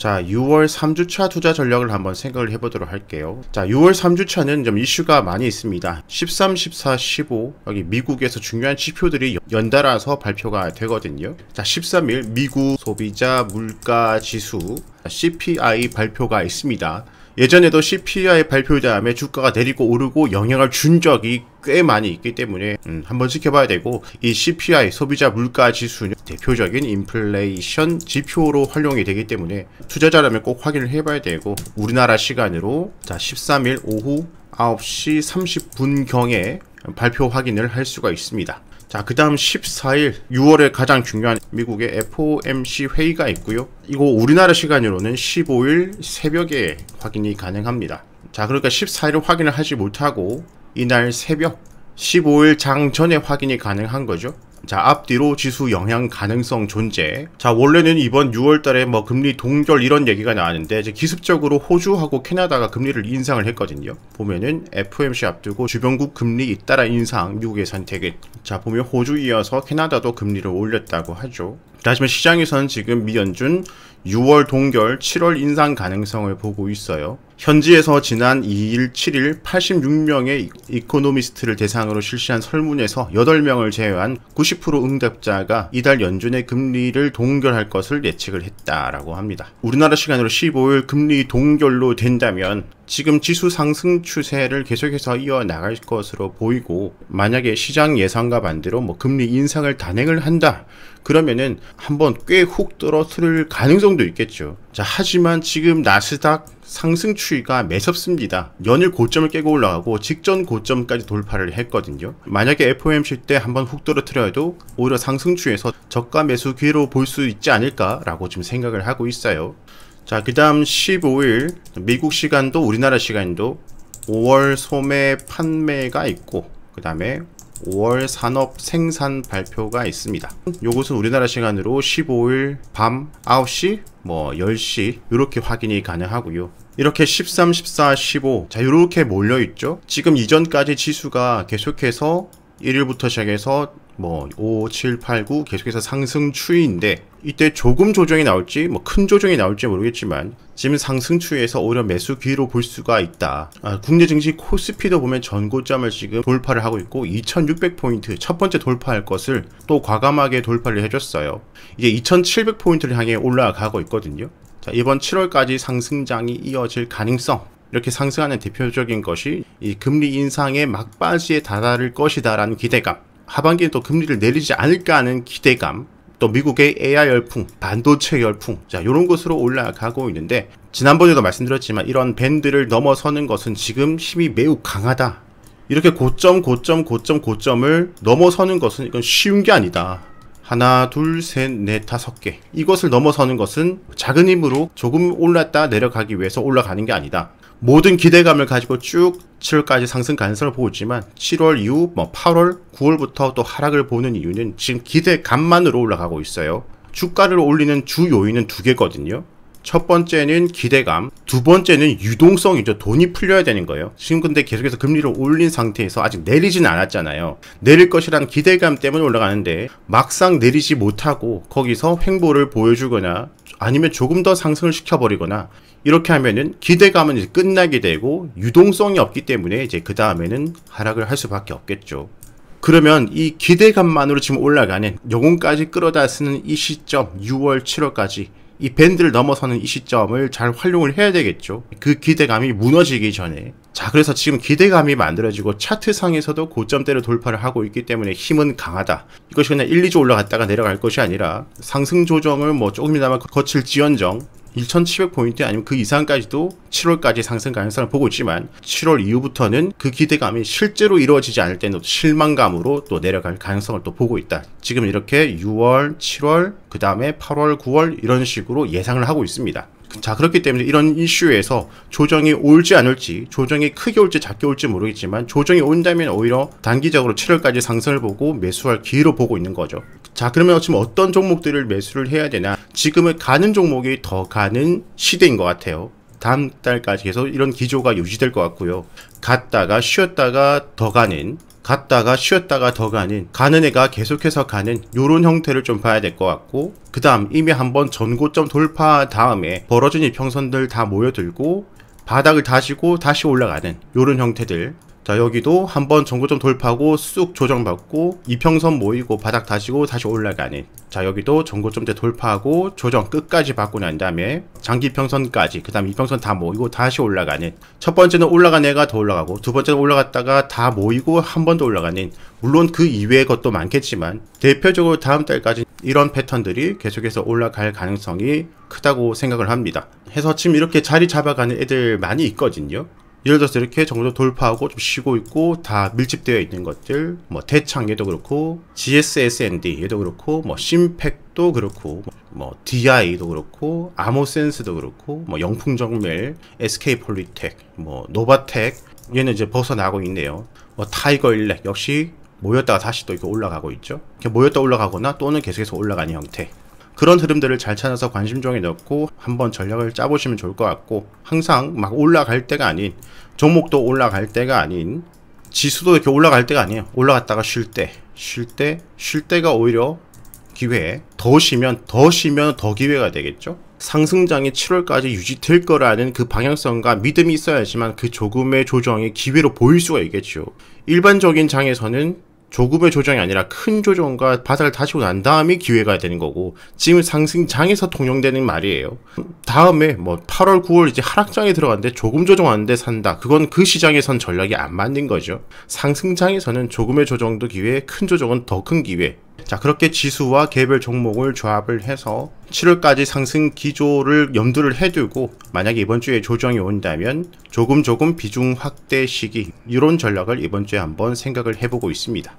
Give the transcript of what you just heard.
자 6월 3주차 투자 전략을 한번 생각을 해보도록 할게요 자 6월 3주차는 좀 이슈가 많이 있습니다 13, 14, 15 여기 미국에서 중요한 지표들이 연달아서 발표가 되거든요 자 13일 미국 소비자 물가 지수 CPI 발표가 있습니다 예전에도 CPI 발표 다음에 주가가 내리고 오르고 영향을 준 적이 꽤 많이 있기 때문에 음, 한번 지켜봐야 되고 이 CPI 소비자 물가 지수는 대표적인 인플레이션 지표로 활용이 되기 때문에 투자자라면 꼭 확인을 해봐야 되고 우리나라 시간으로 자 13일 오후 9시 30분경에 발표 확인을 할 수가 있습니다. 자, 그 다음 14일 6월에 가장 중요한 미국의 FOMC 회의가 있고요. 이거 우리나라 시간으로는 15일 새벽에 확인이 가능합니다. 자, 그러니까 14일 확인을 하지 못하고 이날 새벽 15일 장전에 확인이 가능한 거죠. 자 앞뒤로 지수 영향 가능성 존재 자 원래는 이번 6월달에 뭐 금리 동결 이런 얘기가 나왔는데 이제 기습적으로 호주하고 캐나다가 금리를 인상을 했거든요 보면은 FOMC 앞두고 주변국 금리 잇따라 인상 미국의 선택은 자 보면 호주 이어서 캐나다도 금리를 올렸다고 하죠 자, 하지만 시장에서는 지금 미연준 6월 동결 7월 인상 가능성을 보고 있어요 현지에서 지난 2일 7일 86명의 이코노미스트를 대상으로 실시한 설문에서 8명을 제외한 90% 응답자가 이달 연준의 금리를 동결할 것을 예측을 했다라고 합니다. 우리나라 시간으로 15일 금리 동결로 된다면 지금 지수 상승 추세를 계속해서 이어나갈 것으로 보이고 만약에 시장 예상과 반대로 뭐 금리 인상을 단행을 한다 그러면은 한번 꽤 훅 떨어뜨릴 가능성도 있겠죠 자, 하지만 지금 나스닥 상승 추이가 매섭습니다. 연일 고점을 깨고 올라가고 직전 고점까지 돌파를 했거든요. 만약에 FOMC 때 한번 훅 떨어뜨려도 오히려 상승 추이에서 저가 매수 기회로 볼 수 있지 않을까라고 지금 생각을 하고 있어요. 자, 그 다음 15일 미국 시간도 우리나라 시간도 5월 소매 판매가 있고 그 다음에 5월 산업 생산 발표가 있습니다 요것은 우리나라 시간으로 15일 밤 9시 뭐 10시 이렇게 확인이 가능하고요 이렇게 13, 14, 15자 이렇게 몰려있죠 지금 이전까지 지수가 계속해서 1일부터 시작해서 뭐 5, 7, 8, 9 계속해서 상승 추이인데 이때 조금 조정이 나올지 뭐 큰 조정이 나올지 모르겠지만 지금 상승 추이에서 오히려 매수 기회로 볼 수가 있다. 아, 국내 증시 코스피도 보면 전고점을 지금 돌파를 하고 있고 2600포인트 첫 번째 돌파할 것을 또 과감하게 돌파를 해줬어요. 이제 2700포인트를 향해 올라가고 있거든요. 자, 이번 7월까지 상승장이 이어질 가능성 이렇게 상승하는 대표적인 것이 이 금리 인상의 막바지에 다다를 것이다 라는 기대감 하반기에 또 금리를 내리지 않을까 하는 기대감 또 미국의 AI 열풍, 반도체 열풍 자 이런 것으로 올라가고 있는데 지난번에도 말씀드렸지만 이런 밴드를 넘어서는 것은 지금 힘이 매우 강하다 이렇게 고점 고점 고점 고점을 넘어서는 것은 이건 쉬운 게 아니다 하나 둘셋넷 다섯 개 이것을 넘어서는 것은 작은 힘으로 조금 올랐다 내려가기 위해서 올라가는 게 아니다 모든 기대감을 가지고 쭉 7월까지 상승 가능성을 보고 있지만 7월 이후 뭐 8월, 9월부터 또 하락을 보는 이유는 지금 기대감만으로 올라가고 있어요. 주가를 올리는 주 요인은 두 개거든요. 첫 번째는 기대감, 두 번째는 유동성이죠. 돈이 풀려야 되는 거예요. 지금 근데 계속해서 금리를 올린 상태에서 아직 내리진 않았잖아요. 내릴 것이란 기대감 때문에 올라가는데 막상 내리지 못하고 거기서 횡보를 보여주거나 아니면 조금 더 상승을 시켜버리거나 이렇게 하면은 기대감은 이제 끝나게 되고 유동성이 없기 때문에 이제 그 다음에는 하락을 할 수밖에 없겠죠. 그러면 이 기대감만으로 지금 올라가는 영혼까지 끌어다 쓰는 이 시점 6월 7월까지 이 밴드를 넘어서는 이 시점을 잘 활용을 해야 되겠죠. 그 기대감이 무너지기 전에 자, 그래서 지금 기대감이 만들어지고 차트상에서도 고점대를 돌파를 하고 있기 때문에 힘은 강하다. 이것이 그냥 1, 2조 올라갔다가 내려갈 것이 아니라 상승 조정을 뭐 조금이나마 거칠 지연정 1700포인트 아니면 그 이상까지도 7월까지 상승 가능성을 보고 있지만 7월 이후부터는 그 기대감이 실제로 이루어지지 않을 때는 실망감으로 또 내려갈 가능성을 또 보고 있다. 지금 이렇게 6월, 7월, 그 다음에 8월, 9월 이런 식으로 예상을 하고 있습니다. 자 그렇기 때문에 이런 이슈에서 조정이 올지 안 올지 조정이 크게 올지 작게 올지 모르겠지만 조정이 온다면 오히려 단기적으로 7월까지 상승을 보고 매수할 기회로 보고 있는 거죠 자 그러면 지금 어떤 종목들을 매수를 해야 되나 지금은 가는 종목이 더 가는 시대인 것 같아요 다음 달까지 계속 이런 기조가 유지될 것 같고요 갔다가 쉬었다가 더 가는 갔다가 쉬었다가 더가 는 가는 애가 계속해서 가는 요런 형태를 좀 봐야 될 것 같고 그 다음 이미 한번 전고점 돌파 다음에 벌어진 이평선들 다 모여들고 바닥을 다시고 다시 올라가는 요런 형태들 자 여기도 한번 정고점 돌파하고 쑥 조정받고 이평선 모이고 바닥 다시고 다시 올라가는 자 여기도 정고점대 돌파하고 조정 끝까지 받고 난 다음에 장기평선까지 그 다음 이평선 다 모이고 다시 올라가는 첫 번째는 올라간 애가 더 올라가고 두 번째는 올라갔다가 다 모이고 한 번 더 올라가는 물론 그 이외의 것도 많겠지만 대표적으로 다음 달까지 이런 패턴들이 계속해서 올라갈 가능성이 크다고 생각을 합니다 해서 지금 이렇게 자리 잡아가는 애들 많이 있거든요 예를 들어서 이렇게 정도 돌파하고 좀 쉬고 있고 다 밀집되어 있는 것들 뭐 대창 얘도 그렇고 GSSND 얘도 그렇고 뭐 심팩도 그렇고 뭐 DI도 그렇고 아모센스도 그렇고 뭐 영풍정밀 SK폴리텍 뭐 노바텍 얘는 이제 벗어나고 있네요 뭐 타이거 일렉 역시 모였다가 다시 또 이렇게 올라가고 있죠 이렇게 모였다 올라가거나 또는 계속해서 올라가는 형태 그런 흐름들을 잘 찾아서 관심종에 넣고 한번 전략을 짜보시면 좋을 것 같고 항상 막 올라갈 때가 아닌 종목도 올라갈 때가 아닌 지수도 이렇게 올라갈 때가 아니에요 올라갔다가 쉴때쉴때쉴 때가 오히려 기회 더 쉬면 더 쉬면 더 기회가 되겠죠 상승장이 7월까지 유지될 거라는 그 방향성과 믿음이 있어야지만 그 조금의 조정이 기회로 보일 수가 있겠죠 일반적인 장에서는 조금의 조정이 아니라 큰 조정과 바닥을 다지고 난다음이 기회가 되는 거고 지금 상승장에서 통용되는 말이에요. 다음에 뭐 8월 9월 이제 하락장에 들어갔는데 조금 조정하는데 산다. 그건 그 시장에선 전략이 안 맞는 거죠. 상승장에서는 조금의 조정도 기회, 큰 조정은 더 큰 기회. 자 그렇게 지수와 개별 종목을 조합을 해서 7월까지 상승 기조를 염두를 해두고 만약에 이번 주에 조정이 온다면 조금 조금 비중 확대 시기 이런 전략을 이번 주에 한번 생각을 해보고 있습니다.